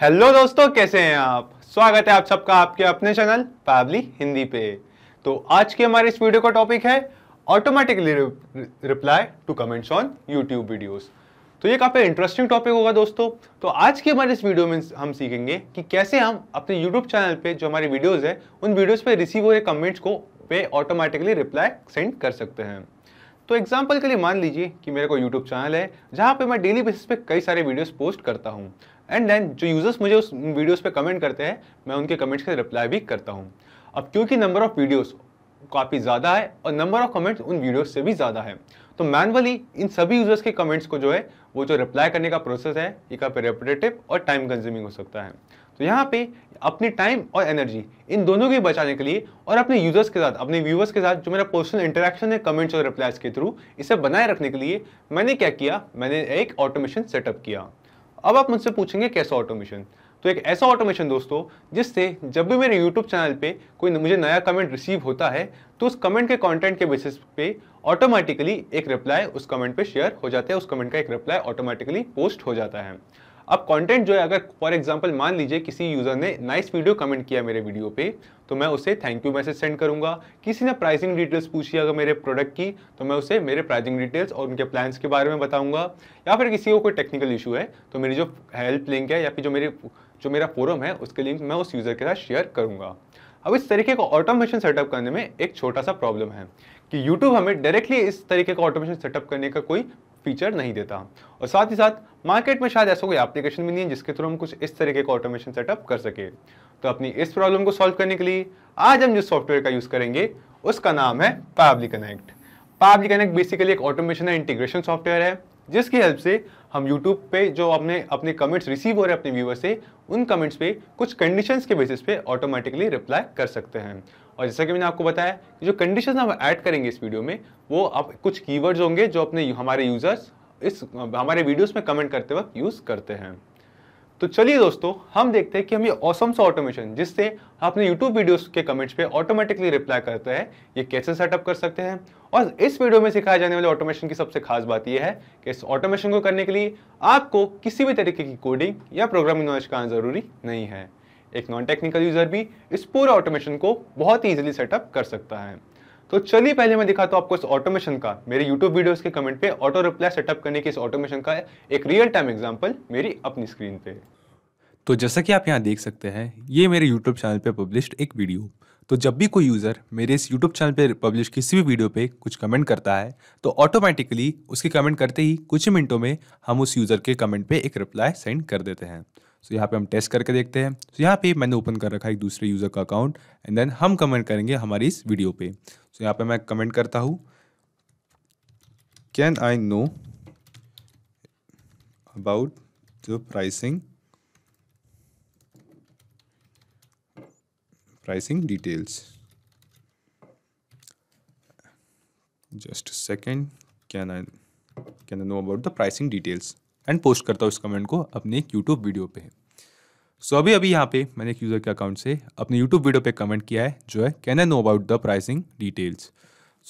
Hello दोस्तों कैसे हैं आप स्वागत है आप सबका आपके अपने चैनल पावली हिंदी पे तो आज के हमारे इस वीडियो का टॉपिक है automatically reply to comments on YouTube videos तो ये काफ़ी इंटरेस्टिंग टॉपिक होगा दोस्तों तो आज के हमारे इस वीडियो में हम सीखेंगे कि कैसे हम अपने यूट्यूब चैनल पे जो हमारे वीडियोज़ है उन वीडियोज़ पर रिसीव हो रहे कमेंट्स को पे ऑटोमेटिकली रिप्लाई सेंड कर सकते हैं तो एग्जाम्पल के लिए मान लीजिए कि मेरे को यूट्यूब चैनल है जहाँ पे मैं डेली बेसिस पे कई सारे वीडियोस पोस्ट करता हूँ एंड देन जो यूज़र्स मुझे उस वीडियोस पे कमेंट करते हैं मैं उनके कमेंट्स का रिप्लाई भी करता हूँ अब क्योंकि नंबर ऑफ़ वीडियोस काफ़ी ज़्यादा है और नंबर ऑफ कमेंट्स उन वीडियोस से भी ज़्यादा है तो मैनुअली इन सभी यूज़र्स के कमेंट्स को जो है वो जो रिप्लाई करने का प्रोसेस है ये काफ़ी रेपटेटिव और टाइम कंज्यूमिंग हो सकता है तो यहाँ पे अपनी टाइम और एनर्जी इन दोनों को बचाने के लिए और अपने यूज़र्स के साथ अपने व्यूवर्स के साथ जो मेरा पर्सनल इंटरेक्शन है कमेंट्स और रिप्लाइज के थ्रू इसे बनाए रखने के लिए मैंने क्या किया मैंने एक ऑटोमेशन सेटअप किया अब आप मुझसे पूछेंगे कैसा ऑटोमेशन तो एक ऐसा ऑटोमेशन दोस्तों जिससे जब भी मेरे YouTube चैनल पे कोई मुझे नया कमेंट रिसीव होता है तो उस कमेंट के कंटेंट के बेसिस पे ऑटोमेटिकली एक रिप्लाई उस कमेंट पे शेयर हो जाता है उस कमेंट का एक रिप्लाई ऑटोमेटिकली पोस्ट हो जाता है अब कंटेंट जो है अगर फॉर एग्जांपल मान लीजिए किसी यूज़र ने नाइस वीडियो कमेंट किया मेरे वीडियो पे तो मैं उसे थैंक यू मैसेज सेंड करूंगा किसी ने प्राइसिंग डिटेल्स पूछी अगर मेरे प्रोडक्ट की तो मैं उसे मेरे प्राइसिंग डिटेल्स और उनके प्लान्स के बारे में बताऊंगा या फिर किसी को कोई टेक्निकल इशू है तो मेरी जो हेल्प लिंक है या फिर जो मेरी जो मेरा फोरम है उसके लिंक मैं उस यूज़र के साथ शेयर करूँगा अब इस तरीके का ऑटोमेशन सेटअप करने में एक छोटा सा प्रॉब्लम है कि YouTube हमें डायरेक्टली इस तरीके का ऑटोमेशन सेटअप करने का कोई फीचर नहीं देता और साथ ही साथ मार्केट में शायद ऐसा कोई एप्लीकेशन भी नहीं है जिसके थ्रू हम कुछ इस तरीके का ऑटोमेशन सेटअप कर सके तो अपनी इस प्रॉब्लम को सॉल्व करने के लिए आज हम जिस सॉफ्टवेयर का यूज़ करेंगे उसका नाम है Pabbly connect Pabbly connect basically एक ऑटोमेशन है इंटीग्रेशन सॉफ्टवेयर है जिसकी हेल्प से हम यूट्यूब पे जो अपने अपने कमेंट्स रिसीव हो रहे हैं अपने व्यूवर से उन कमेंट्स पे कुछ कंडीशंस के बेसिस पे ऑटोमेटिकली रिप्लाई कर सकते हैं और जैसा कि मैंने आपको बताया कि जो कंडीशन हम ऐड करेंगे इस वीडियो में वो आप कुछ कीवर्ड्स होंगे जो अपने हमारे यूज़र्स इस हमारे वीडियोस में कमेंट करते वक्त यूज़ करते हैं तो चलिए दोस्तों हम देखते हैं कि हम ये ऑसम सा ऑटोमेशन जिससे अपने यूट्यूब वीडियोस के कमेंट्स पे ऑटोमेटिकली रिप्लाई करते हैं ये कैसे सेटअप कर सकते हैं और इस वीडियो में सिखाए जाने वाले ऑटोमेशन की सबसे खास बात यह है कि इस ऑटोमेशन को करने के लिए आपको किसी भी तरीके की कोडिंग या प्रोग्रामिंग नॉलेज का जरूरी नहीं है एक नॉन टेक्निकल यूज़र भी इस पूरे ऑटोमेशन को बहुत ही ईजिली सेटअप कर सकता है तो चलिए पहले मैं दिखाता हूँ आपको इस ऑटोमेशन का मेरे YouTube वीडियोस के कमेंट पे ऑटो रिप्लाई सेटअप करने के इस ऑटोमेशन का एक रियल टाइम एग्जांपल मेरी अपनी स्क्रीन पे तो जैसा कि आप यहाँ देख सकते हैं ये मेरे यूट्यूब चैनल पे पब्लिश्ड एक वीडियो तो जब भी कोई यूज़र मेरे इस यूट्यूब चैनल पर पब्लिश किसी भी वीडियो पे कुछ कमेंट करता है तो ऑटोमेटिकली उसके कमेंट करते ही कुछ ही मिनटों में हम उस यूज़र के कमेंट पे एक रिप्लाई सेंड कर देते हैं सो यहाँ पे हम टेस्ट करके देखते हैं सो यहाँ पे मैंने ओपन कर रखा है एक दूसरे यूज़र का अकाउंट एंड देन हम कमेंट करेंगे हमारी इस वीडियो पे सो यहाँ पे मैं कमेंट करता हूँ can I know about the pricing pricing details just second can I can I know about the pricing details and post करता हूँ इस कमेंट को अपने एक यूट्यूब वीडियो पे सो अभी अभी यहाँ पे मैंने एक यूज़र के अकाउंट से अपने यूट्यूब वीडियो पे कमेंट किया है जो है can I know about the pricing details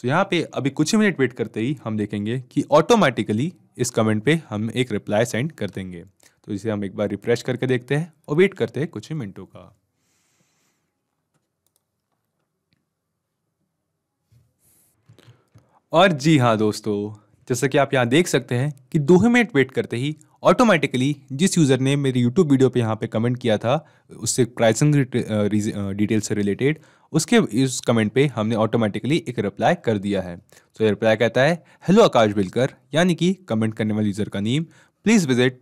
so यहाँ पे अभी कुछ ही मिनट वेट करते ही हम देखेंगे कि ऑटोमेटिकली इस कमेंट पे हम एक रिप्लाई सेंड कर देंगे तो इसे हम एक बार रिफ्रेश करके देखते हैं और वेट करते हैं कुछ ही मिनटों का और जी हाँ दोस्तों जैसा कि आप यहाँ देख सकते हैं कि दो ही मिनट वेट करते ही ऑटोमेटिकली जिस यूज़र ने मेरी यूट्यूब वीडियो पे यहाँ पे कमेंट किया था उससे प्राइसिंग डिटेल uh, uh, से रिलेटेड उसके इस कमेंट पे हमने ऑटोमेटिकली एक रिप्लाई कर दिया है तो ये रिप्लाई कहता है हेलो आकाश बिलकर यानी कि कमेंट करने वाले यूज़र का name please visit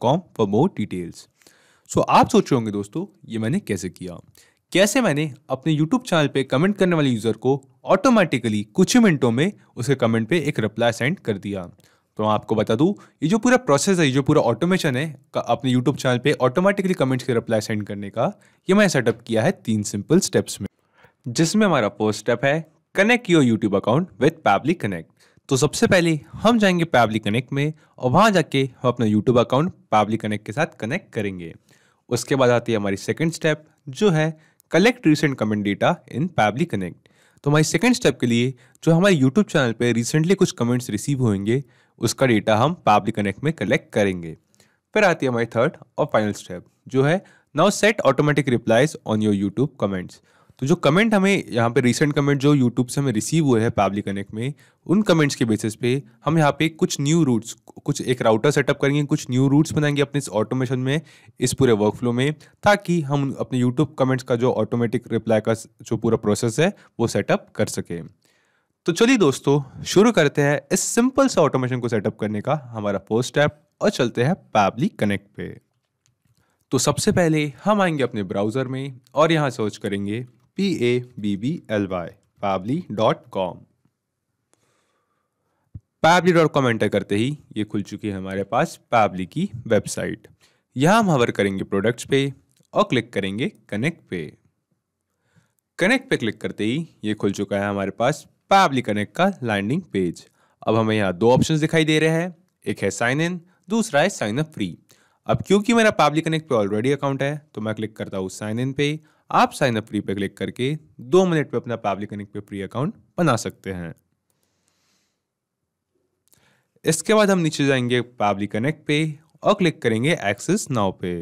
com for more details so आप सोच रहे होंगे दोस्तों ये मैंने कैसे किया कैसे मैंने अपने YouTube चैनल पे कमेंट करने वाले यूज़र को ऑटोमेटिकली कुछ ही मिनटों में उसके कमेंट पे एक रिप्लाई सेंड कर दिया तो मैं आपको बता दूँ ये जो पूरा प्रोसेस है ये जो पूरा ऑटोमेशन है अपने यूट्यूब चैनल पे ऑटोमेटिकली कमेंट्स के रिप्लाई सेंड करने का ये मैंने सेटअप किया है तीन सिंपल स्टेप्स में जिसमें हमारा फर्स्ट स्टेप है connect your YouTube account with Pabbly connect तो सबसे पहले हम जाएंगे पैबली कनेक्ट में और वहाँ जाके हम अपना यूट्यूब अकाउंट पैबली कनेक्ट के साथ कनेक्ट करेंगे उसके बाद आती है हमारी सेकेंड स्टेप जो है collect recent comment data in Pabbly connect तो हमारी सेकेंड स्टेप के लिए जो हमारे यूट्यूब चैनल पर रिसेंटली कुछ कमेंट्स रिसीव होंगे उसका डेटा हम पब्लिक कनेक्ट में कलेक्ट करेंगे फिर आती है हमारी थर्ड और फाइनल स्टेप जो है now set automatic replies on your YouTube comments तो जो कमेंट हमें यहाँ पे रिसेंट कमेंट जो यूट्यूब से हमें रिसीव हुए हैं पब्लिक कनेक्ट में उन कमेंट्स के बेसिस पे हम यहाँ पे कुछ न्यू रूट्स कुछ एक राउटर सेटअप करेंगे कुछ न्यू रूट्स बनाएंगे अपने इस ऑटोमेशन में इस पूरे वर्क फ्लो में ताकि हम अपने यूट्यूब कमेंट्स का जो ऑटोमेटिक रिप्लाई का जो पूरा प्रोसेस है वो सेटअप कर सकें तो चलिए दोस्तों शुरू करते हैं इस सिंपल से ऑटोमेशन को सेटअप करने का हमारा फर्स्ट स्टेप और चलते हैं पैबली कनेक्ट पे तो सबसे पहले हम आएंगे अपने ब्राउज़र में और यहाँ सर्च करेंगे P A B B L Y Pabbly dot com Pabbly dot com enter करते ही ये खुल चुकी है हमारे पास पैबली की वेबसाइट यहाँ हम हवर करेंगे प्रोडक्ट्स पे और क्लिक करेंगे कनेक्ट पे कनेक्ट पे क्लिक करते ही ये खुल चुका है हमारे पास पैबली कनेक्ट का लैंडिंग पेज अब हमें यहाँ दो ऑप्शन दिखाई दे रहे हैं एक है साइन इन दूसरा है साइन अप फ्री अब क्योंकि मेरा पैबली कनेक्ट पे ऑलरेडी अकाउंट है तो मैं क्लिक करता हूँ साइन इन पे आप साइन अप फ्री पे क्लिक करके दो मिनट पे अपना पैबली कनेक्ट पे फ्री अकाउंट बना सकते हैं इसके बाद हम नीचे जाएंगे पैबली कनेक्ट पे और क्लिक करेंगे एक्सेस नाउ पे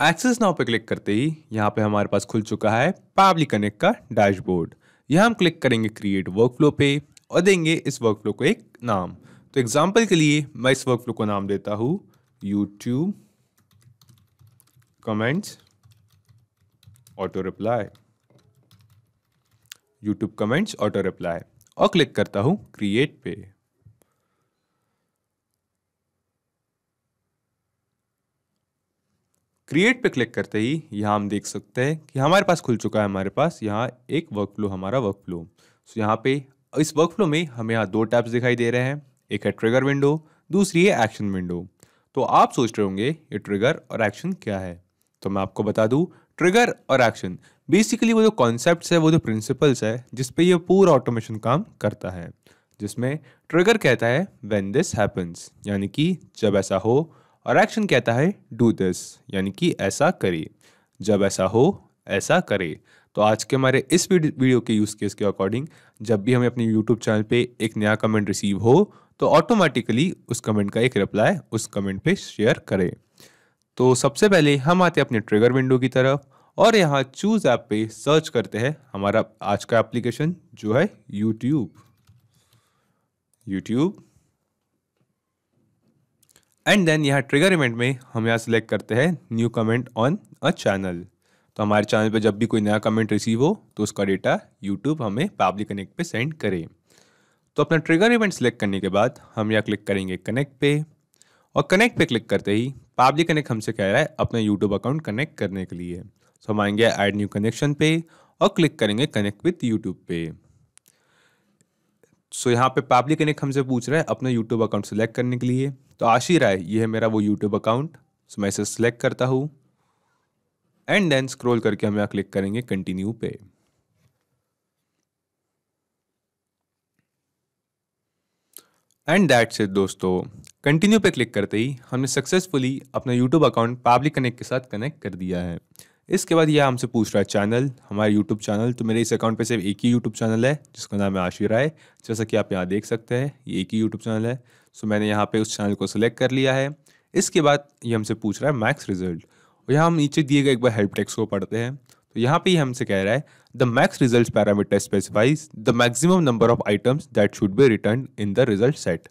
एक्सेस नाउ पे क्लिक करते ही यहाँ पे हमारे पास खुल चुका है पावली कनेक्ट का डैशबोर्ड यहाँ हम क्लिक करेंगे क्रिएट वर्क फ्लो पे और देंगे इस वर्क फ्लो को एक नाम तो एग्जाम्पल के लिए मैं इस वर्क फ्लो को नाम देता हूँ YouTube comments auto reply YouTube comments auto reply और क्लिक करता हूँ क्रिएट पे क्रिएट पे क्लिक करते ही यहाँ हम देख सकते हैं कि हमारे पास खुल चुका है हमारे पास यहाँ एक वर्क फ्लो हमारा वर्क फ्लो सो यहाँ पे इस वर्क फ्लो में हमें यहाँ दो टैब्स दिखाई दे रहे हैं एक है ट्रिगर विंडो दूसरी है एक्शन विंडो तो आप सोच रहे होंगे ये ट्रिगर और एक्शन क्या है तो मैं आपको बता दूँ ट्रिगर और एक्शन बेसिकली वो जो कॉन्सेप्ट है वो जो प्रिंसिपल्स है जिसपे ये पूरा ऑटोमेशन काम करता है जिसमें ट्रिगर कहता है वेन दिस हैपन्स यानी कि जब ऐसा हो और एक्शन कहता है डू दिस यानी कि ऐसा करे जब ऐसा हो ऐसा करे तो आज के हमारे इस वीडियो के यूज़ केस के अकॉर्डिंग जब भी हमें अपने यूट्यूब चैनल पे एक नया कमेंट रिसीव हो तो ऑटोमेटिकली उस कमेंट का एक रिप्लाई उस कमेंट पे शेयर करें तो सबसे पहले हम आते हैं अपने ट्रिगर विंडो की तरफ और यहाँ चूज़ ऐप पे सर्च करते हैं हमारा आज का एप्लीकेशन जो है यूट्यूब यूट्यूब एंड देन यहाँ ट्रिगर इवेंट में हम यहाँ सेलेक्ट करते हैं new comment on a channel तो हमारे चैनल पर जब भी कोई नया कमेंट रिसीव हो तो उसका डेटा यूट्यूब हमें पब्लिक कनेक्ट पे सेंड करे तो अपना ट्रिगर इवेंट सेलेक्ट करने के बाद हम यहाँ क्लिक करेंगे कनेक्ट पे और कनेक्ट पे क्लिक करते ही पब्लिक कनेक्ट हमसे कह रहा है अपना यूट्यूब अकाउंट कनेक्ट करने के लिए तो हम आएंगे ऐड न्यू कनेक्शन पे और क्लिक करेंगे कनेक्ट विथ यूट्यूब पे सो so, यहाँ पे पब्लिक कनेक्ट हमसे पूछ रहा है अपना यूट्यूब अकाउंट सेलेक्ट करने के लिए तो आशी राय ये है मेरा वो यूट्यूब अकाउंट सो मैं इसे सिलेक्ट करता हूँ एंड देन स्क्रॉल करके हम यहाँ क्लिक करेंगे कंटिन्यू पे एंड दैट्स इट दोस्तों कंटिन्यू पे क्लिक करते ही हमने सक्सेसफुली अपना यूट्यूब अकाउंट पब्लिक कनेक्ट के साथ कनेक्ट कर दिया है इसके बाद यह हमसे पूछ रहा है चैनल हमारे यूट्यूब चैनल तो मेरे इस अकाउंट पे सिर्फ एक ही यूट्यूब चैनल है जिसका नाम है आशी राय जैसा कि आप यहाँ देख सकते हैं ये एक ही यूट्यूब चैनल है सो मैंने यहाँ पे उस चैनल को सिलेक्ट कर लिया है इसके बाद ये हमसे पूछ रहा है मैक्स रिजल्ट और यहाँ हम नीचे दिए गए एक बार हेल्प टेक्स को पढ़ते हैं तो यहाँ पे ये हमसे कह रहा है the max result parameter specifies the maximum number of items that should be return in the result set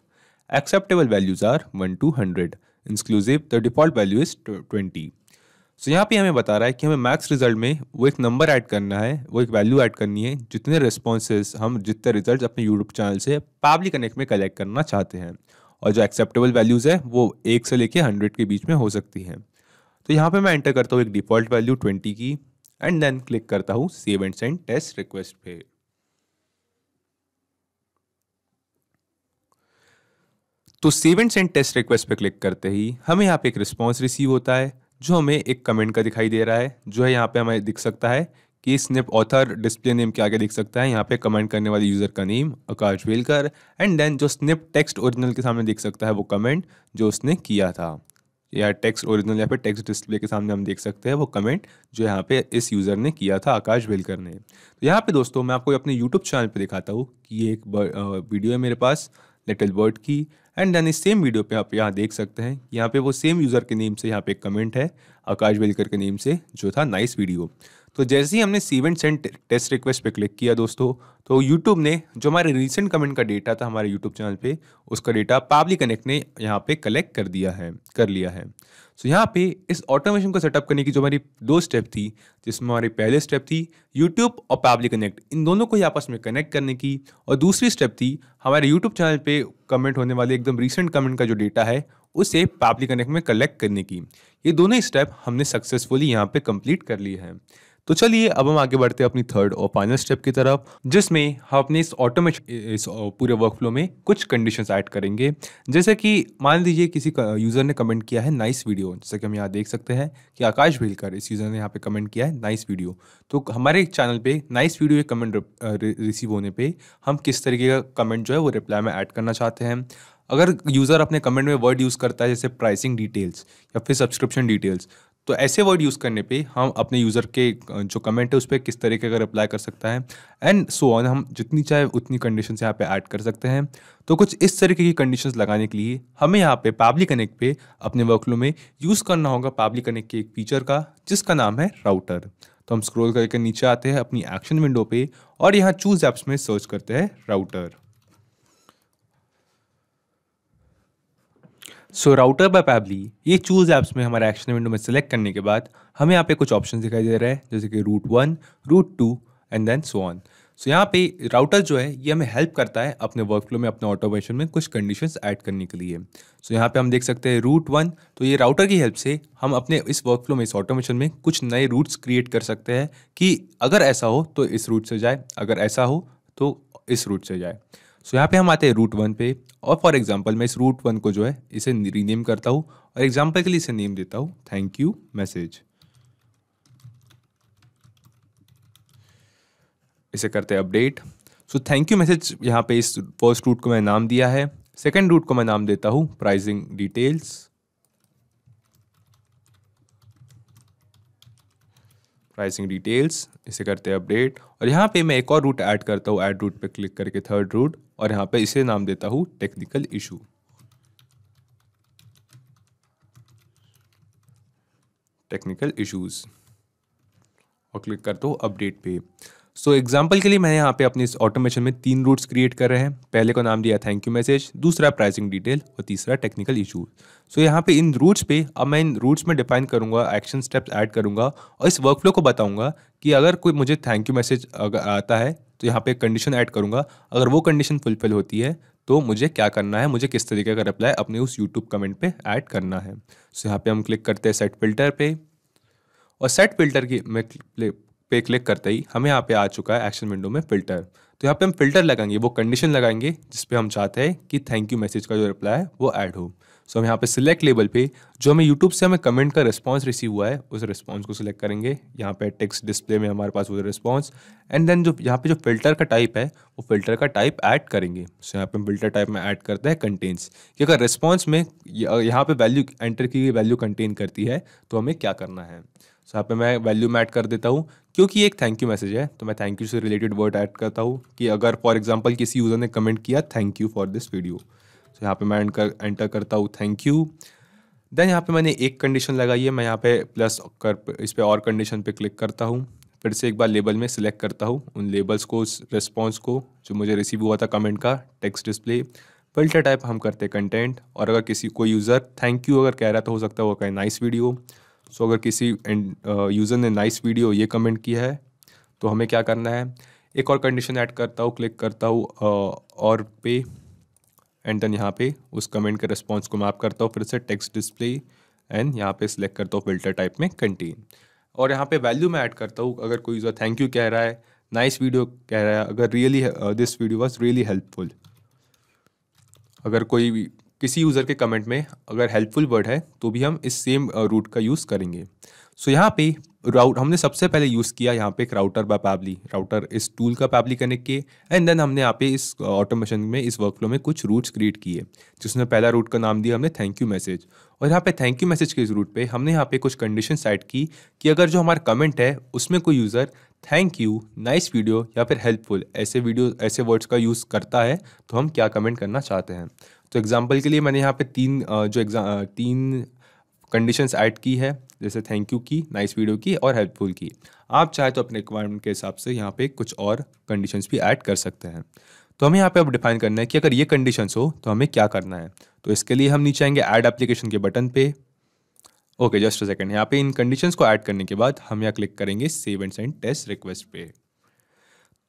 acceptable values are one to hundred inclusive the default value is twenty so so, यहाँ पे हमें बता रहा है कि हमें max result में वो एक नंबर ऐड करना है वो एक वैल्यू ऐड करनी है जितने रिस्पॉन्सेज हम जितने रिजल्ट अपने यूट्यूब चैनल से पब्लिक कनेक्ट में कलेक्ट करना चाहते हैं और जो एक्सेप्टेबल वैल्यूज़ है वो एक से लेके हंड्रेड के बीच में हो सकती हैं तो यहाँ पे मैं एंटर करता हूँ एक डिफ़ॉल्ट वैल्यू ट्वेंटी की एंड देन क्लिक करता हूँ save and send test request पे तो save and send test request पे क्लिक करते ही हमें यहाँ पे एक रिस्पॉन्स रिसीव होता है जो हमें एक कमेंट का दिखाई दे रहा है जो है यहाँ पे हमें दिख सकता है कि स्निप ऑथर डिस्प्ले नेम के आगे दिख सकता है यहाँ पे कमेंट करने वाले यूज़र का name Akash Velkar and then जो स्निप टेक्स्ट ओरिजिनल के सामने दिख सकता है वो कमेंट जो उसने किया था या टेक्स्ट ओरिजिनल या फिर टेक्स्ट डिस्प्ले के सामने हम देख सकते हैं वो कमेंट जो यहाँ पे इस यूज़र ने किया था आकाश वेलकर ने तो यहाँ पे दोस्तों मैं आपको अपने यूट्यूब चैनल पे दिखाता हूँ कि ये एक वीडियो है मेरे पास लिटिल वर्ड की एंड देन इस सेम वीडियो पे आप यहाँ देख सकते हैं यहाँ पे वो सेम यूज़र के नेम से यहाँ पे एक कमेंट है आकाश वेलकर के नेम से जो था नाइस वीडियो तो जैसे ही हमने सीवेंट सेंट टेस्ट रिक्वेस्ट पे क्लिक किया दोस्तों तो यूट्यूब ने जो हमारे रिसेंट कमेंट का डेटा था हमारे यूट्यूब चैनल पे उसका डेटा पावली कनेक्ट ने यहाँ पे कलेक्ट कर दिया है कर लिया है सो यहाँ पे इस ऑटोमेशन को सेटअप करने की जो हमारी दो स्टेप थी जिसमें हमारी पहले स्टेप थी यूट्यूब और पावली कनेक्ट इन दोनों को ही आपस में कनेक्ट करने की और दूसरी स्टेप थी हमारे यूट्यूब चैनल पर कमेंट होने वाले एकदम रिसेंट कमेंट का जो डेटा है उसे पावली कनेक्ट में कलेक्ट करने की ये दोनों स्टेप हमने सक्सेसफुली यहाँ पर कंप्लीट कर लिए है तो चलिए अब हम आगे बढ़ते हैं अपनी थर्ड और फाइनल स्टेप की तरफ जिसमें हम अपने इस ऑटोमेशन इस पूरे वर्क फ्लो में कुछ कंडीशंस ऐड करेंगे जैसे कि मान लीजिए किसी यूज़र ने कमेंट किया है नाइस वीडियो जैसे कि हम यहाँ देख सकते हैं कि आकाश भीलकर इस यूज़र ने यहाँ पे कमेंट किया है नाइस वीडियो तो हमारे चैनल पर नाइस वीडियो के कमेंट रिसीव होने पर हम किस तरीके का कमेंट जो है वो रिप्लाई में ऐड करना चाहते हैं अगर यूज़र अपने कमेंट में वर्ड यूज़ करता है जैसे प्राइसिंग डिटेल्स या फिर सब्सक्रिप्शन डिटेल्स तो ऐसे वर्ड यूज़ करने पे हम अपने यूज़र के जो कमेंट है उस पर किस तरीके का रिप्लाई कर सकता है एंड सो ऑन हम जितनी चाहे उतनी कंडीशन यहाँ पे ऐड कर सकते हैं तो कुछ इस तरीके की कंडीशंस लगाने के लिए हमें यहाँ पे पाबली कनेक्ट पे अपने वर्कलो में यूज़ करना होगा पाबली कनेक्ट के एक फीचर का जिसका नाम है राउटर तो हम स्क्रोल करके नीचे आते हैं अपनी एक्शन विंडो पे और यहाँ चूज़ ऐप्स में सर्च करते हैं router so router by Pabbly ये चूज ऐप्स में हमारे एक्शन विंडो में सेलेक्ट करने के बाद हमें यहाँ पे कुछ ऑप्शन दिखाई दे रहे हैं जैसे कि route one route two and then so on so यहाँ पे राउटर जो है ये हमें हेल्प करता है अपने वर्कफ्लो में अपने ऑटोमेशन में कुछ कंडीशन ऐड करने के लिए सो so, यहाँ पे हम देख सकते हैं रूट वन तो ये राउटर की हेल्प से हम अपने इस वर्क फ्लो में इस ऑटोमेशन में कुछ नए रूट्स क्रिएट कर सकते हैं कि अगर ऐसा हो तो इस रूट से जाए अगर ऐसा हो तो इस रूट से जाए सो यहाँ पे हम आते हैं रूट वन पे और फॉर एग्जाम्पल मैं इस रूट वन को जो है इसे रीनेम करता हूँ और एग्जाम्पल के लिए इसे नेम देता हूँ थैंक यू मैसेज इसे करते हैं update so thank you message यहाँ पे इस फर्स्ट रूट को मैं नाम दिया है सेकेंड रूट को मैं नाम देता हूँ प्राइजिंग डिटेल्स प्राइसिंग डिटेल्स इसे करते हैं अपडेट और यहाँ पे मैं एक और रूट ऐड करता हूँ ऐड रूट पे क्लिक करके थर्ड रूट और यहाँ पे इसे नाम देता हूँ टेक्निकल इशू टेक्निकल इशूज और क्लिक करता हूँ अपडेट पे सो so, एग्जाम्पल के लिए मैंने यहाँ पे अपने इस ऑटोमेशन में तीन रूट्स क्रिएट कर रहे हैं पहले का नाम दिया थैंक यू मैसेज दूसरा प्राइसिंग डिटेल और तीसरा टेक्निकल इशू सो so, यहाँ पे इन रूट्स पे अब मैं इन रूट्स में डिफाइन करूँगा एक्शन स्टेप्स ऐड करूँगा और इस वर्कफ्लो को बताऊँगा कि अगर कोई मुझे थैंक यू मैसेज आता है तो यहाँ पे कंडीशन ऐड करूँगा अगर वो कंडीशन फुलफिल होती है तो मुझे क्या करना है मुझे किस तरीके का रिप्लाई अपने उस यूट्यूब कमेंट पे ऐड करना है सो so, यहाँ पे हम क्लिक करते हैं सेट फिल्टर पे और सेट फिल्टर की मैं पे क्लिक करते ही हमें यहाँ पे आ चुका है एक्शन विंडो में फिल्टर तो यहाँ पे हम फिल्टर लगाएंगे वो कंडीशन लगाएंगे जिसपे हम चाहते हैं कि थैंक यू मैसेज का जो रिप्लाई है वो ऐड हो सो हम यहाँ पे सिलेक्ट लेवल पे जो हमें यूट्यूब से हमें कमेंट का रिस्पॉन्स रिसीव हुआ है उस रिस्पॉन्स को सिलेक्ट करेंगे यहाँ पे टेक्स्ट डिस्प्ले में हमारे पास वो रिस्पॉन्स एंड देन जो यहाँ पे जो फिल्टर का टाइप है वो फिल्टर का टाइप ऐड करेंगे सो यहाँ पे हम फिल्टर टाइप में ऐड करते हैं कंटेंट्स कि अगर रिस्पॉन्स में यहाँ पे वैल्यू एंटर की गई वैल्यू कंटेन करती है तो हमें क्या करना है सो यहाँ पे मैं वैल्यू में ऐड कर देता हूँ क्योंकि एक थैंक यू मैसेज है तो मैं थैंक यू से रिलेटेड वर्ड ऐड करता हूँ कि अगर फॉर एग्जाम्पल किसी यूज़र ने कमेंट किया thank you for this video तो यहाँ पे मैं एंटर एंटर करता हूँ थैंक यू देन यहाँ पे मैंने एक कंडीशन लगाई है मैं यहाँ पे प्लस कर इस पर और कंडीशन पे क्लिक करता हूँ फिर से एक बार लेबल में सिलेक्ट करता हूँ उन लेबल्स को उस रिस्पॉन्स को जो मुझे रिसीव हुआ था कमेंट का टेक्स्ट डिस्प्ले फिल्टर टाइप हम करते कंटेंट और अगर किसी कोई यूज़र थैंक यू अगर कह रहा तो हो सकता है वो कहे नाइस वीडियो सो अगर किसी यूज़र uh, ने नाइस वीडियो ये कमेंट किया है तो हमें क्या करना है एक और कंडीशन ऐड करता हूँ क्लिक करता हूँ uh, और पे एंड देन यहाँ पे उस कमेंट के रिस्पॉन्स को मैप करता हूँ फिर से टेक्स्ट डिस्प्ले एंड यहाँ पे सिलेक्ट करता हूँ फिल्टर टाइप में कंटेन और यहाँ पे वैल्यू मैं ऐड करता हूँ अगर कोई यूज़र थैंक यू कह रहा है नाइस वीडियो कह रहा है अगर really this video was really helpful अगर कोई किसी यूज़र के कमेंट में अगर हेल्पफुल वर्ड है तो भी हम इस सेम रूट uh, का यूज़ करेंगे सो so, यहाँ पे राउट हमने सबसे पहले यूज़ किया यहाँ पे एक राउटर बाय पैबली राउटर इस टूल का पैबली कनेक्ट किए एंड देन हमने यहाँ पे इस ऑटोमेशन uh, में इस वर्कफ्लो में कुछ रूट्स क्रिएट किए जिसमें पहला रूट का नाम दिया हमने थैंक यू मैसेज और यहाँ पे थैंक यू मैसेज के इस रूट पे हमने यहाँ पे कुछ कंडीशन सेट की कि अगर जो हमारा कमेंट है उसमें कोई user thank you nice video या फिर हेल्पफुल ऐसे वीडियो ऐसे वर्ड्स का यूज़ करता है तो हम क्या कमेंट करना चाहते हैं तो एग्जाम्पल के लिए मैंने यहाँ पे तीन जो एग्जाम तीन कंडीशंस ऐड की है जैसे थैंक यू की नाइस वीडियो की और हेल्पफुल की आप चाहे तो अपने रिक्वायरमेंट के हिसाब से यहाँ पे कुछ और कंडीशंस भी ऐड कर सकते हैं तो हमें यहाँ पे अब डिफाइन करना है कि अगर ये कंडीशंस हो तो हमें क्या करना है तो इसके लिए हम नीचे आएंगे ऐड एप्लीकेशन के बटन पे ओके जस्ट अ सेकंड यहाँ पे इन कंडीशंस को ऐड करने के बाद हम यहाँ क्लिक करेंगे save and send test request पे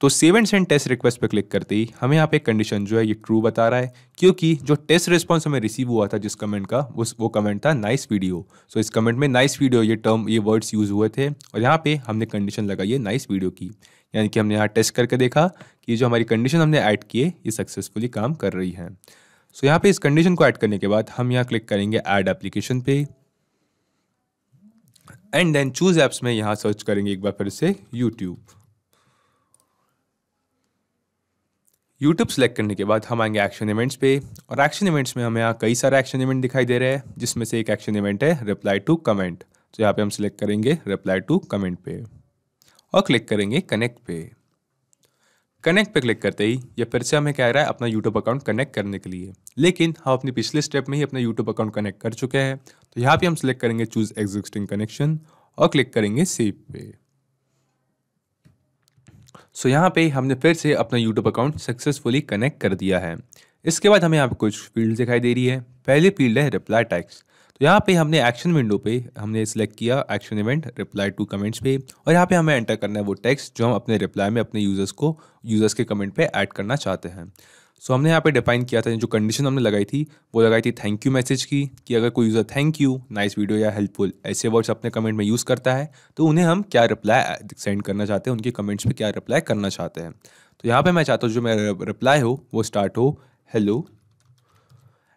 तो save and send test request पर क्लिक करते ही हमें यहाँ पे कंडीशन जो है ये ट्रू बता रहा है क्योंकि जो टेस्ट रिस्पॉन्स हमें रिसीव हुआ था जिस कमेंट का उस वो कमेंट था नाइस वीडियो सो इस कमेंट में नाइस वीडियो ये टर्म ये वर्ड्स यूज हुए थे और यहाँ पे हमने कंडीशन लगाई है नाइस वीडियो की यानी कि हमने यहाँ टेस्ट करके देखा कि जो हमारी कंडीशन हमने ऐड किए ये सक्सेसफुली काम कर रही है सो so, यहाँ पे इस कंडीशन को ऐड करने के बाद हम यहाँ क्लिक करेंगे ऐड एप्लीकेशन पे एंड देन चूज ऐप्स में यहाँ सर्च करेंगे एक बार फिर से यूट्यूब यूट्यूब सेलेक्ट करने के बाद हम आएंगे एक्शन इवेंट्स पे और एक्शन इवेंट्स में हमें यहाँ कई सारे एक्शन इवेंट दिखाई दे रहे हैं जिसमें से एक एक्शन इवेंट है रिप्लाई टू कमेंट तो यहाँ पे हम सिलेक्ट करेंगे रिप्लाई टू कमेंट पे और क्लिक करेंगे कनेक्ट पे कनेक्ट पे क्लिक करते ही ये फिर से हमें कह रहा है अपना यूट्यूब अकाउंट कनेक्ट करने के लिए लेकिन हम अपने पिछले स्टेप में ही अपना यूट्यूब अकाउंट कनेक्ट कर चुके हैं तो यहाँ पे हम सिलेक्ट करेंगे चूज़ एग्जिस्टिंग कनेक्शन और क्लिक करेंगे सेव पे सो so, यहाँ पे हमने फिर से अपना यूट्यूब अकाउंट सक्सेसफुली कनेक्ट कर दिया है इसके बाद हमें यहाँ पे कुछ फील्ड दिखाई दे रही है पहली फील्ड है रिप्लाई टैक्स तो यहाँ पे हमने एक्शन विंडो पे हमने सेलेक्ट किया action event reply to comments पे और यहाँ पे हमें एंटर करना है वो टैक्स जो हम अपने रिप्लाई में अपने यूज़र्स को यूज़र्स के कमेंट पे ऐड करना चाहते हैं सो so, हमने यहाँ पे डिफाइन किया था जो कंडीशन हमने लगाई थी वो लगाई थी थैंक यू मैसेज की कि अगर कोई user thank you nice video या हेल्पफुल ऐसे वर्ड्स अपने कमेंट में यूज़ करता है तो उन्हें हम क्या रिप्लाई सेंड करना चाहते हैं उनके कमेंट्स पे क्या रिप्लाई करना चाहते हैं तो यहाँ पे मैं चाहता हूँ जो मेरा रिप्लाई हो वो स्टार्ट हो हेलो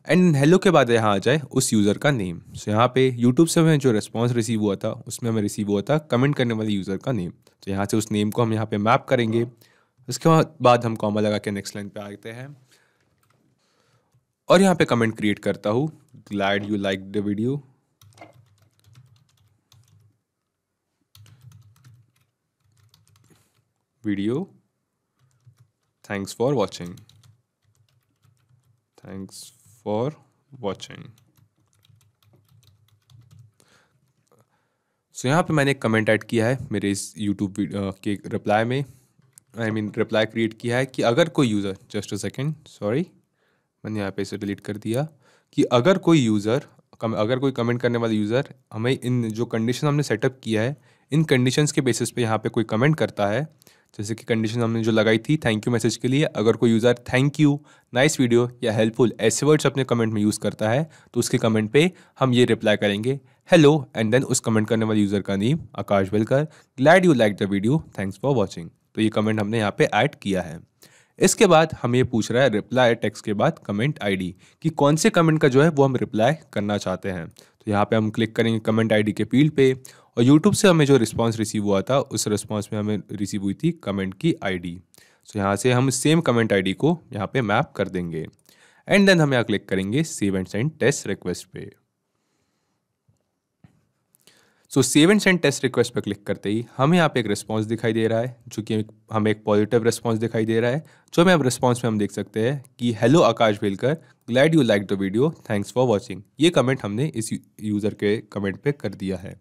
एंड हेलो के बाद यहाँ आ जाए उस यूज़र का नेम सो so, यहाँ पे यूट्यूब से हमें जो रिस्पॉन्स रिसीव हुआ था उसमें हमें रिसीव हुआ था कमेंट करने वाले यूज़र का नेम तो यहाँ से उस नेम को हम यहाँ पे मैप करेंगे उसके बाद हम कॉमा लगा के नेक्स्ट लाइन पे आते हैं और यहाँ पे कमेंट क्रिएट करता हूँ glad you like the video video thanks for watching thanks for watching so यहाँ पे मैंने एक कमेंट ऐड किया है मेरे इस यूट्यूब के रिप्लाई में आई मीन रिप्लाई क्रिएट किया है कि अगर कोई user just a second sorry मैंने यहाँ पे इसे डिलीट कर दिया कि अगर कोई यूज़र अगर कोई कमेंट करने वाला यूज़र हमें इन जो कंडीशन हमने सेटअप किया है इन कंडीशंस के बेसिस पे यहाँ पे कोई कमेंट करता है जैसे कि कंडीशन हमने जो लगाई थी थैंक यू मैसेज के लिए अगर कोई user thank you nice video या हेल्पफुल ऐसे वर्ड्स अपने कमेंट में यूज़ करता है तो उसके कमेंट पे हम ये रिप्लाई करेंगे हेलो एंड देन उस कमेंट करने वाले यूज़र का name Akash Velkar glad you like the video thanks for watching तो ये कमेंट हमने यहाँ पे ऐड किया है इसके बाद हम ये पूछ रहा है रिप्लाई टेक्स के बाद कमेंट आईडी कि कौन से कमेंट का जो है वो हम रिप्लाई करना चाहते हैं तो यहाँ पे हम क्लिक करेंगे कमेंट आईडी के फील्ड पे और यूट्यूब से हमें जो रिस्पॉन्स रिसीव हुआ था उस रिस्पॉन्स में हमें रिसीव हुई थी कमेंट की आईडी सो तो यहाँ से हम सेम कमेंट डी को यहाँ पर मैप कर देंगे एंड देन हम यहाँ क्लिक करेंगे save and send test request पर so save and send test request पर क्लिक करते ही हमें यहाँ पे एक रिस्पॉन्स दिखाई दे रहा है जो कि हमें एक पॉजिटिव रिस्पॉन्स दिखाई दे रहा है जो हमें अब रिस्पॉन्स में हम देख सकते हैं कि hello Akash Bhelkar glad you like the video thanks for watching ये कमेंट हमने इस यूज़र के कमेंट पर कर दिया है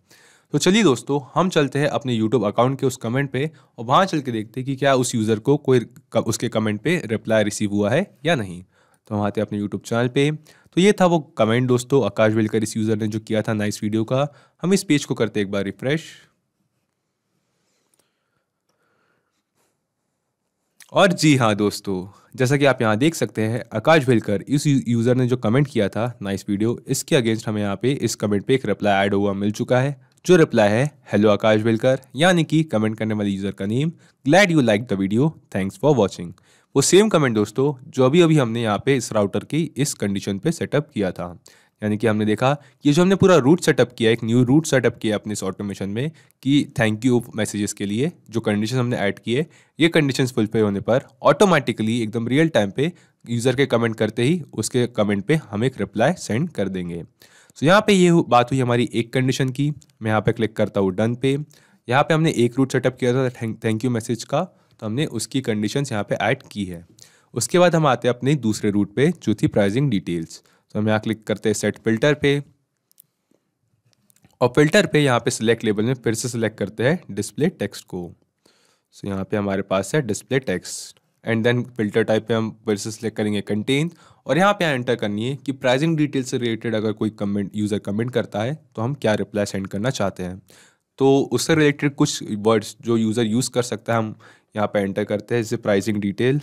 तो चलिए दोस्तों हम चलते हैं अपने यूट्यूब अकाउंट के उस कमेंट पे और वहाँ चल के देखते हैं कि क्या उस यूज़र को कोई उसके कमेंट पे रिप्लाई रिसीव हुआ है या नहीं तो हम आते हैं अपने यूट्यूब चैनल पे तो ये था वो कमेंट दोस्तों आकाश वेलकर इस यूज़र ने जो किया था नाइस वीडियो का हम इस पेज को करते एक बार रिफ्रेश और जी हाँ दोस्तों जैसा कि आप यहाँ देख सकते हैं आकाश भेलकर इस यूज़र ने जो कमेंट किया था नाइस वीडियो इसके अगेंस्ट हमें यहाँ पे इस कमेंट पे एक रिप्लाई ऐड हुआ मिल चुका है जो रिप्लाई है हेलो आकाश भेलकर यानी कि कमेंट करने वाले यूज़र का name glad you like the video thanks for watching वो सेम कमेंट दोस्तों जो अभी अभी हमने यहाँ पे इस राउटर की इस कंडीशन पे सेटअप किया था यानी कि हमने देखा कि जो हमने पूरा रूट सेटअप किया एक न्यू रूट सेटअप किया अपने इस ऑटोमेशन में कि थैंक यू मैसेजेस के लिए जो कंडीशन हमने ऐड किए ये कंडीशंस फुलफिल होने पर ऑटोमेटिकली एकदम रियल टाइम पे यूज़र के कमेंट करते ही उसके कमेंट पे हम एक रिप्लाई सेंड कर देंगे सो so, यहाँ पे ये बात हुई हमारी एक कंडीशन की मैं यहाँ पे क्लिक करता हूँ डन पे यहाँ पे हमने एक रूट सेटअप किया था थैंक यू मैसेज का तो हमने उसकी कंडीशंस यहाँ पे ऐड की है उसके बाद हम आते हैं अपने दूसरे रूट पे जो थी प्राइजिंग डिटेल्स तो हम यहाँ क्लिक करते हैं सेट फिल्टर पे और फिल्टर पे यहाँ पे सिलेक्ट लेबल में फिर से सिलेक्ट करते हैं डिस्प्ले टेक्स्ट को सो so, यहाँ पे हमारे पास है display text and then filter type पे हम फिर से सिलेक्ट करेंगे कंटेंट और यहाँ पे एंटर करनी है कि प्राइजिंग डिटेल से रिलेटेड अगर कोई कमेंट यूज़र कमेंट करता है तो हम क्या रिप्लाई सेंड करना चाहते हैं तो उससे रिलेटेड कुछ वर्ड्स जो यूज़र यूज़ कर सकता है हम यहाँ पे एंटर करते हैं इससे प्राइसिंग डिटेल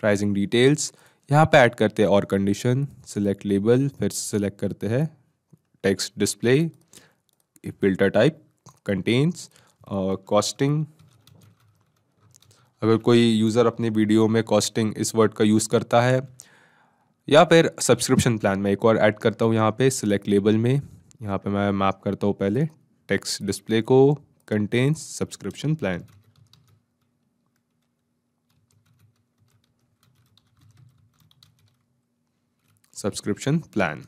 प्राइसिंग डिटेल्स यहाँ पे ऐड करते हैं और कंडीशन सिलेक्ट लेबल फिर सिलेक्ट करते हैं टेक्स्ट डिस्प्ले फिल्टर टाइप और कॉस्टिंग अगर कोई यूज़र अपने वीडियो में कॉस्टिंग इस वर्ड का यूज़ करता है या फिर सब्सक्रिप्शन प्लान में एक और ऐड करता हूँ यहाँ पे सिलेक्ट लेबल में यहाँ पे मैं मैप करता हूँ पहले टेक्स्ट डिस्प्ले को contains subscription plan subscription plan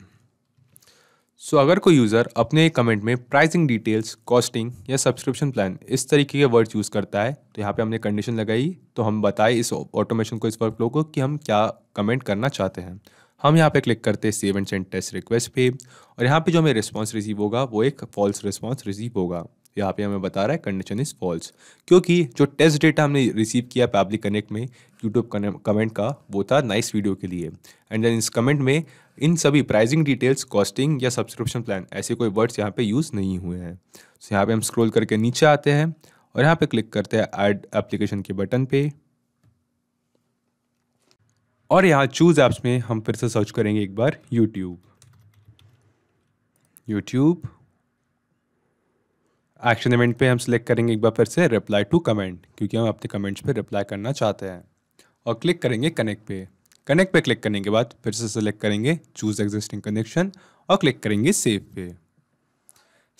so अगर कोई यूज़र अपने कमेंट में प्राइसिंग डिटेल्स कॉस्टिंग या सब्सक्रिप्शन प्लान इस तरीके के वर्ड यूज़ करता है तो यहाँ पे हमने कंडीशन लगाई तो हम बताए इस ऑटोमेशन को इस वर्क फ्लो को कि हम क्या कमेंट करना चाहते हैं हम यहाँ पे क्लिक करते हैं save and send test request पे और यहाँ पे जो हमें रिस्पॉन्स रिसीव होगा वो एक फॉल्स रिस्पॉन्स रिसीव होगा यहाँ पे हमें बता रहा है कंडीशन इज़ फॉल्स क्योंकि जो टेस्ट डेटा हमने रिसीव किया पब्लिक कनेक्ट में यूट्यूब कमेंट का वो था नाइस वीडियो के लिए एंड देन इस कमेंट में इन सभी प्राइजिंग डिटेल्स कॉस्टिंग या सब्सक्रिप्शन प्लान ऐसे कोई वर्ड्स यहाँ पे यूज़ नहीं हुए हैं तो यहाँ पे हम स्क्रोल करके नीचे आते हैं और यहाँ पे क्लिक करते हैं ऐड एप्लीकेशन के बटन पे और यहाँ चूज़ ऐप्स में हम फिर से सर्च करेंगे एक बार यूट्यूब यूट्यूब एक्शन इवेंट पे हम सिलेक्ट करेंगे एक बार फिर से रिप्लाई टू कमेंट क्योंकि हम अपने कमेंट्स पे रिप्लाई करना चाहते हैं और क्लिक करेंगे कनेक्ट पे कनेक्ट पे क्लिक करने के बाद फिर से सिलेक्ट करेंगे चूज़ एग्जिस्टिंग कनेक्शन और क्लिक करेंगे सेव पे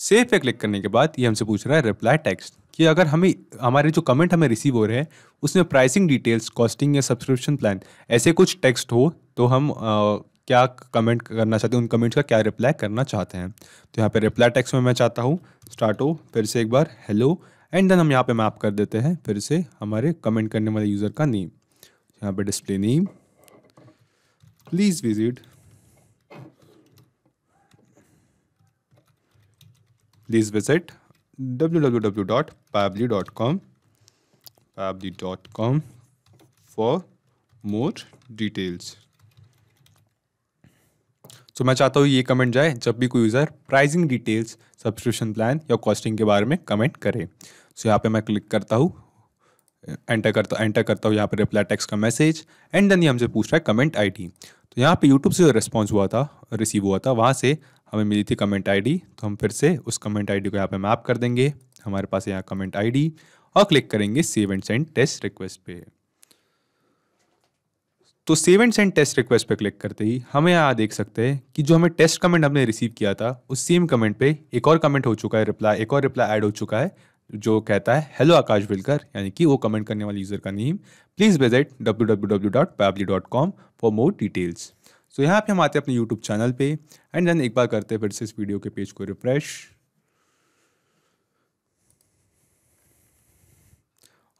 सेव पे क्लिक करने के बाद ये हमसे पूछ रहा है रिप्लाई टेक्स्ट कि अगर हमें हमारे जो कमेंट हमें रिसीव हो रहे हैं उसमें प्राइसिंग डिटेल्स कॉस्टिंग या सब्सक्रिप्शन प्लान ऐसे कुछ टेक्स्ट हो तो हम आ, क्या कमेंट करना चाहते हैं उन कमेंट्स का क्या रिप्लाई करना चाहते हैं तो यहाँ पे रिप्लाई टेक्स्ट में मैं चाहता हूँ स्टार्ट हो फिर से एक बार हेलो एंड देन हम यहाँ पे मैप कर देते हैं फिर से हमारे कमेंट करने वाले यूज़र का नेम यहाँ पे display name please visit please visit www.pabli.com pabli.com for more details. So so, मैं चाहता हूँ ये कमेंट जाए जब भी कोई user pricing details subscription plan या कॉस्टिंग के बारे में कमेंट करे सो so, यहाँ पे मैं क्लिक करता हूँ एंटर करता एंटर करता हूँ यहाँ पे रिप्लाई टेक्स्ट का मैसेज एंड देन ये हमसे पूछ रहा है कमेंट आईडी तो यहाँ पे यूट्यूब से जो रिस्पॉन्स हुआ था रिसीव हुआ था वहाँ से हमें मिली थी कमेंट आईडी तो हम फिर से उस कमेंट आईडी को यहाँ पे मैप कर देंगे हमारे पास यहाँ कमेंट आईडी और क्लिक करेंगे save and send test request पे तो save and send test request पे क्लिक करते ही हमें यहाँ देख सकते हैं कि जो हमें टेस्ट कमेंट हमने रिसीव किया था उस सेम कमेंट पे एक और कमेंट हो चुका है रिप्लाई एक और रिप्लाई ऐड हो चुका है जो कहता है हेलो आकाश बिलकर यानी कि वो कमेंट करने वाले यूज़र का name please visit W W W dot Pabbly dot com for more details so so, यहाँ पे हम आते हैं अपने यूट्यूब चैनल पे एंड देन एक बार करते हैं फिर से इस वीडियो के पेज को रिफ्रेश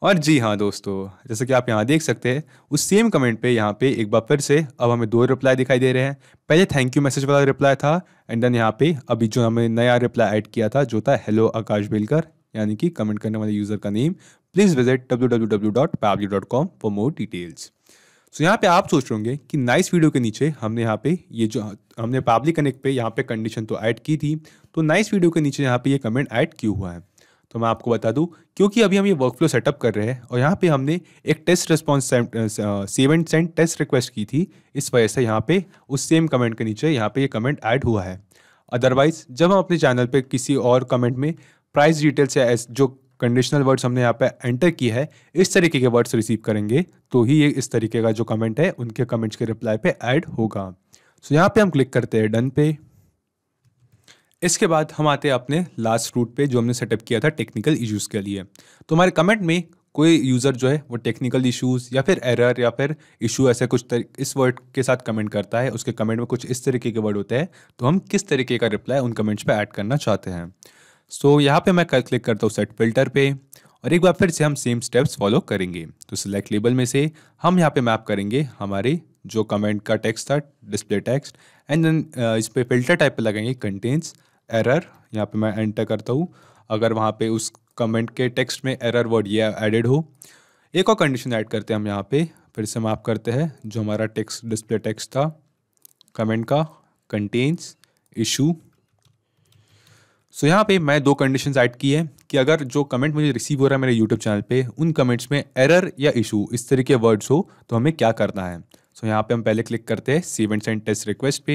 और जी हाँ दोस्तों जैसे कि आप यहाँ देख सकते हैं उस सेम कमेंट पे यहाँ पे एक बार फिर से अब हमें दो रिप्लाई दिखाई दे रहे हैं पहले थैंक यू मैसेज वाला रिप्लाई था एंड देन यहाँ पे अभी जो हमें नया रिप्लाई ऐड किया था जो था हेलो आकाश बेलकर यानी कि कमेंट करने वाले यूज़र का name please visit W W W dot dot com for more details so यहाँ पे आप सोच रहे होंगे कि नाइस वीडियो के नीचे हमने यहाँ पे ये जो हमने पब्लिक कनेक्ट पे यहाँ पे कंडीशन तो ऐड की थी तो नाइस वीडियो के नीचे यहाँ पे ये कमेंट ऐड क्यों हुआ है तो मैं आपको बता दूँ क्योंकि अभी हम ये वर्कफ्लो सेटअप कर रहे हैं और यहाँ पे हमने एक test response save and send test request की थी इस वजह से यहाँ पे उस सेम कमेंट के नीचे यहाँ पे ये कमेंट ऐड हुआ है अदरवाइज जब हम अपने चैनल पे किसी और कमेंट में प्राइस डिटेल्स या जो कंडीशनल वर्ड्स हमने यहाँ पे एंटर की है इस तरीके के वर्ड्स रिसीव करेंगे तो ही ये इस तरीके का जो कमेंट है उनके कमेंट्स के रिप्लाई पे ऐड होगा सो so, यहाँ पे हम क्लिक करते हैं डन पे इसके बाद हम आते हैं अपने लास्ट रूट पे जो हमने सेटअप किया था टेक्निकल इश्यूज़ के लिए तो हमारे कमेंट में कोई यूज़र जो है वो टेक्निकल इश्यूज़ या फिर एरर या फिर इशू ऐसे कुछ इस वर्ड के साथ कमेंट करता है उसके कमेंट में कुछ इस तरीके के वर्ड होते हैं तो हम किस तरीके का रिप्लाई उन कमेंट्स पे ऐड करना चाहते हैं सो so, यहाँ पे मैं क्लिक करता हूँ सेट फिल्टर पे और एक बार फिर से हम सेम स्टेप्स फॉलो करेंगे तो सिलेक्ट लेबल में से हम यहाँ पे मैप करेंगे हमारे जो कमेंट का टेक्स्ट था डिस्प्ले टेक्स्ट एंड देन इस पर फिल्टर टाइप पे लगाएंगे कंटेंस एरर यहाँ पे मैं एंटर करता हूँ अगर वहाँ पे उस कमेंट के टेक्स्ट में एरर वर्ड ये एडेड हो एक और कंडीशन ऐड करते हैं हम यहाँ पे फिर से मैप करते हैं जो हमारा टेक्स्ट डिस्प्ले टेक्स्ट था कमेंट का कंटेंस इशू सो so, यहाँ पे मैं दो कंडीशंस ऐड की है कि अगर जो कमेंट मुझे रिसीव हो रहा है मेरे यूट्यूब चैनल पे उन कमेंट्स में एरर या इशू इस तरह के वर्ड्स हो तो हमें क्या करना है सो so, यहाँ पे हम पहले क्लिक करते हैं save and send test request पे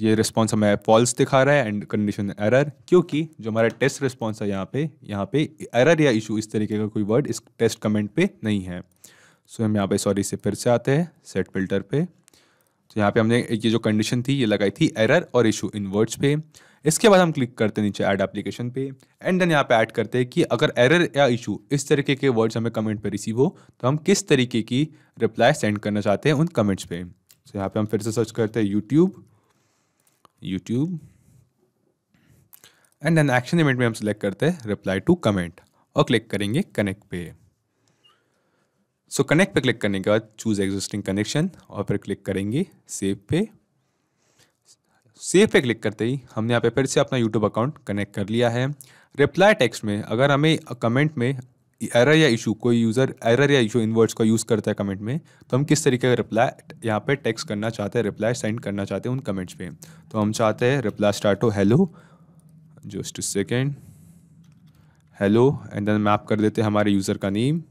ये रिस्पॉन्स हमें फॉल्स दिखा रहा है एंड कंडीशन एरर क्योंकि जो हमारा टेस्ट रिस्पॉन्स है यहाँ पे यहाँ पे एरर या इशू इस तरीके का कोई वर्ड इस टेस्ट कमेंट पे नहीं है सो so, हम यहाँ पे सॉरी से फिर से आते हैं सेट फिल्टर पे तो यहाँ पे हमने ये जो कंडीशन थी ये लगाई थी एरर और इशू इन वर्ड्स पे इसके बाद हम क्लिक करते हैं नीचे ऐड एप्लीकेशन पे एंड देन यहाँ पे ऐड करते हैं कि अगर एरर या इशू इस तरीके के वर्ड्स हमें कमेंट पे रिसीव हो तो हम किस तरीके की रिप्लाई सेंड करना चाहते हैं उन कमेंट्स पे सो यहाँ पे हम फिर से सर्च करते हैं YouTube YouTube and then action event में हम सिलेक्ट करते हैं रिप्लाई टू कमेंट और क्लिक करेंगे कनेक्ट पे सो कनेक्ट पे क्लिक करने के बाद चूज एग्जिस्टिंग कनेक्शन और फिर क्लिक करेंगे सेव पे सेव पे क्लिक करते ही हमने यहाँ पे फिर से अपना यूट्यूब अकाउंट कनेक्ट कर लिया है रिप्लाई टेक्स्ट में अगर हमें कमेंट में एरर या इशू कोई यूज़र एरर या इशू इन वर्ड्स का यूज़ करता है कमेंट में तो हम किस तरीके का रिप्लाई यहाँ पे टेक्स्ट करना चाहते हैं रिप्लाई सेंड करना चाहते हैं उन कमेंट्स पे तो हम चाहते हैं रिप्लाई स्टार्ट हो hello just second hello and then map कर देते हैं हमारे यूज़र का नेम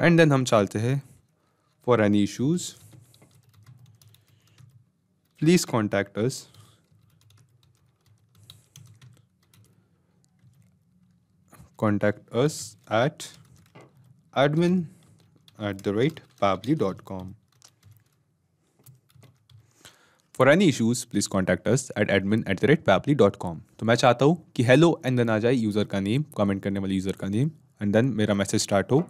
एंड देन हम चाहते हैं for any issues please contact us. Contact us at admin at the rate pabli.com. For any issues please contact us at admin at the rate Pabbly dot com तो मैं चाहता हूँ कि hello and then आ जाए user का name comment करने वाले user का नेम एंड देन मेरा मैसेज स्टार्ट हो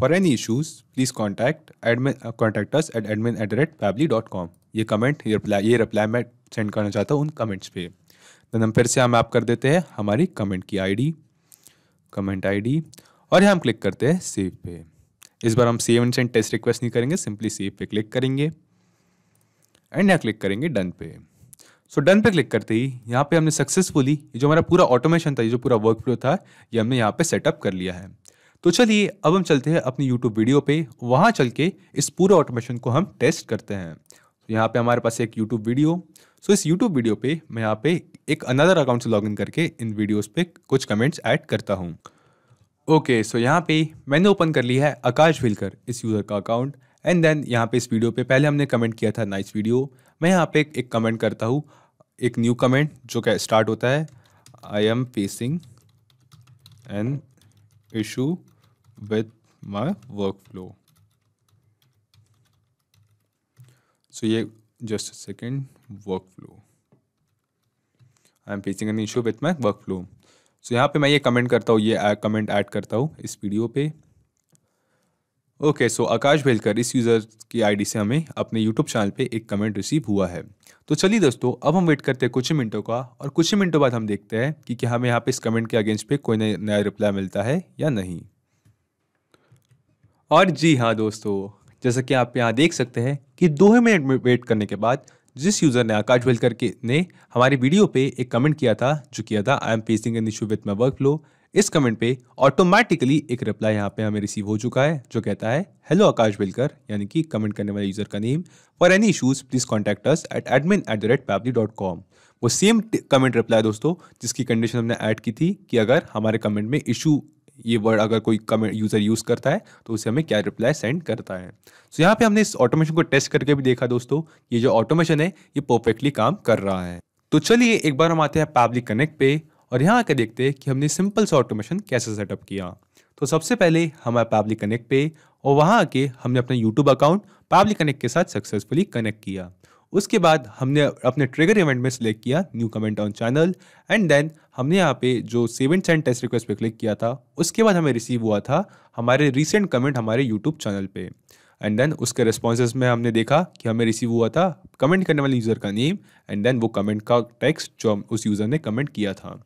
for any issues please contact admin contact at admin at the rate Pabbly dot com ये कमेंट ये रिप्लाई ये रिप्लाई मैं सेंड करना चाहता हूँ उन कमेंट्स पे तो हम फिर से हम आप कर देते हैं हमारी कमेंट की आईडी कमेंट आईडी और यहाँ हम क्लिक करते हैं सेव पे इस बार हम save and send test request नहीं करेंगे सिंपली सेव पे क्लिक करेंगे एंड यहाँ क्लिक करेंगे डन पे सो डन पे क्लिक करते ही यहाँ पे हमने सक्सेसफुली जो हमारा पूरा ऑटोमेशन था जो पूरा वर्क फ्लो था ये हमने यहाँ पे सेटअप कर लिया है तो चलिए अब हम चलते हैं अपनी यूट्यूब वीडियो पे वहाँ चल के इस पूरे ऑटोमेशन को हम टेस्ट करते हैं तो यहाँ पे हमारे पास एक यूट्यूब वीडियो सो इस यूट्यूब वीडियो पे मैं यहाँ पे एक अनदर अकाउंट से लॉगिन करके इन वीडियोस पे कुछ कमेंट्स ऐड करता हूँ ओके सो यहाँ पे मैंने ओपन कर लिया है आकाश भिलकर इस यूज़र का अकाउंट एंड देन यहाँ पे इस वीडियो पे पहले हमने कमेंट किया था नाइस वीडियो मैं यहाँ पे एक कमेंट करता हूँ एक न्यू कमेंट जो क्या स्टार्ट होता है I am facing an issue with my workflow so yeah just a second workflow I am facing an issue with my work flow so यहाँ पे मैं ये कमेंट करता हूँ ये कमेंट ऐड करता हूँ इस वीडियो पे ओके सो आकाश भेलकर इस यूज़र की आईडी से हमें अपने यूट्यूब चैनल पे एक कमेंट रिसीव हुआ है तो चलिए दोस्तों अब हम वेट करते हैं कुछ ही मिनटों का और कुछ ही मिनटों बाद हम देखते हैं कि क्या हमें यहाँ पे इस कमेंट के अगेंस्ट पे कोई नया रिप्लाई मिलता है या नहीं और जी हाँ दोस्तों जैसा कि आप यहाँ देख सकते हैं कि दो ही मिनट में वेट करने के बाद जिस यूज़र ने आकाश वेलकर के ने हमारी वीडियो पे एक कमेंट किया था जो किया था I am facing an issue with my workflow इस कमेंट पे ऑटोमेटिकली एक रिप्लाई यहाँ पे हमें रिसीव हो चुका है जो कहता है हेलो आकाश बिलकर यानी कि कमेंट करने वाले यूज़र का name for any issues please contact us at admin at the rate Pabbly dot com वो सेम कमेंट रिप्लाई दोस्तों जिसकी कंडीशन हमने ऐड की थी कि अगर हमारे कमेंट में इशू ये वर्ड अगर कोई कमेंट यूज़र यूज़ करता है तो उसे हमें क्या रिप्लाई सेंड करता है सो so, यहाँ पे हमने इस ऑटोमेशन को टेस्ट करके भी देखा दोस्तों ये जो ऑटोमेशन है ये परफेक्टली काम कर रहा है तो चलिए एक बार हम आते हैं पब्लिक कनेक्ट पे और यहाँ आकर देखते हैं कि हमने सिंपल सा ऑटोमेशन कैसे सेटअप किया तो सबसे पहले हमारे पब्लिक कनेक्ट पे और वहाँ आके हमने अपना यूट्यूब अकाउंट पब्लिक कनेक्ट के साथ सक्सेसफुली कनेक्ट किया उसके बाद हमने अपने ट्रिगर इवेंट में सिलेक्ट किया new comment on channel and then हमने यहाँ पे जो save and sent send test request पे क्लिक किया था उसके बाद हमें रिसीव हुआ था हमारे रिसेंट कमेंट हमारे यूट्यूब चैनल पे एंड देन उसके रिस्पॉन्स में हमने देखा कि हमें रिसीव हुआ था कमेंट करने वाले यूज़र का नेम एंड देन वो कमेंट का टेक्स्ट जो उस यूज़र ने कमेंट किया था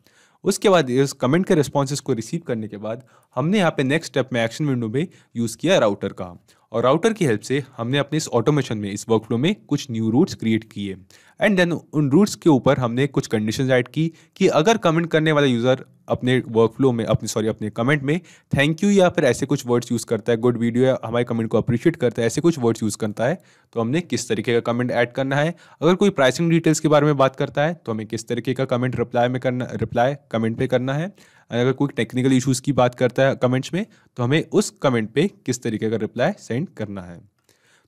उसके बाद इस कमेंट के रिस्पॉन्स को रिसीव करने के बाद हमने यहाँ पे नेक्स्ट स्टेप में एक्शन विंडो में यूज़ किया राउटर का और राउटर की हेल्प से हमने अपने इस ऑटोमेशन में इस वर्कफ्लो में कुछ न्यू रूट्स क्रिएट किए एंड देन उन रूट्स के ऊपर हमने कुछ कंडीशन ऐड की कि अगर कमेंट करने वाला यूज़र अपने वर्कफ्लो में अपने सॉरी अपने कमेंट में थैंक यू या फिर ऐसे कुछ वर्ड्स यूज़ करता है गुड वीडियो या हमारे कमेंट को अप्रिशिएट करता है ऐसे कुछ वर्ड्स यूज़ करता है तो हमने किस तरीके का कमेंट ऐड करना है अगर कोई प्राइसिंग डिटेल्स के बारे में बात करता है तो हमें किस तरीके का कमेंट रिप्लाई में करना रिप्लाई कमेंट पर करना है अगर कोई टेक्निकल इश्यूज़ की बात करता है कमेंट्स में तो हमें उस कमेंट पे किस तरीके का रिप्लाई सेंड करना है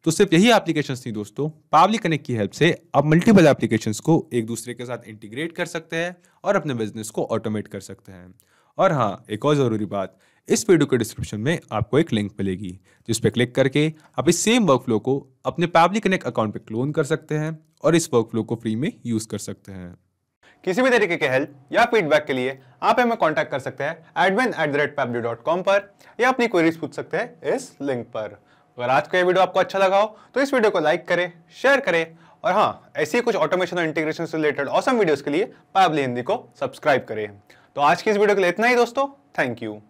तो सिर्फ यही एप्लीकेशन थी दोस्तों पावली कनेक्ट की हेल्प से आप मल्टीपल एप्लीकेशन को एक दूसरे के साथ इंटीग्रेट कर सकते हैं और अपने बिजनेस को ऑटोमेट कर सकते हैं और हाँ एक और ज़रूरी बात इस वीडियो के डिस्क्रिप्शन में आपको एक लिंक मिलेगी जिस पर क्लिक करके आप इस सेम वर्कफ्लो को अपने पावली कनेक्ट अकाउंट पर क्लोन कर सकते हैं और इस वर्कफ्लो को फ्री में यूज़ कर सकते हैं किसी भी तरीके के हेल्प या फीडबैक के लिए आप हमें कॉन्टैक्ट कर सकते हैं admin at the rate dot com पर या अपनी क्वेरीज पूछ सकते हैं इस लिंक पर अगर आज का ये वीडियो आपको अच्छा लगा हो तो इस वीडियो को लाइक करें शेयर करें और हाँ ऐसी कुछ ऑटोमेशन और इंटीग्रेशन से रिलेटेड औसम वीडियोस के लिए पैबली हिंदी को सब्सक्राइब करें तो आज की इस वीडियो के लिए इतना ही दोस्तों थैंक यू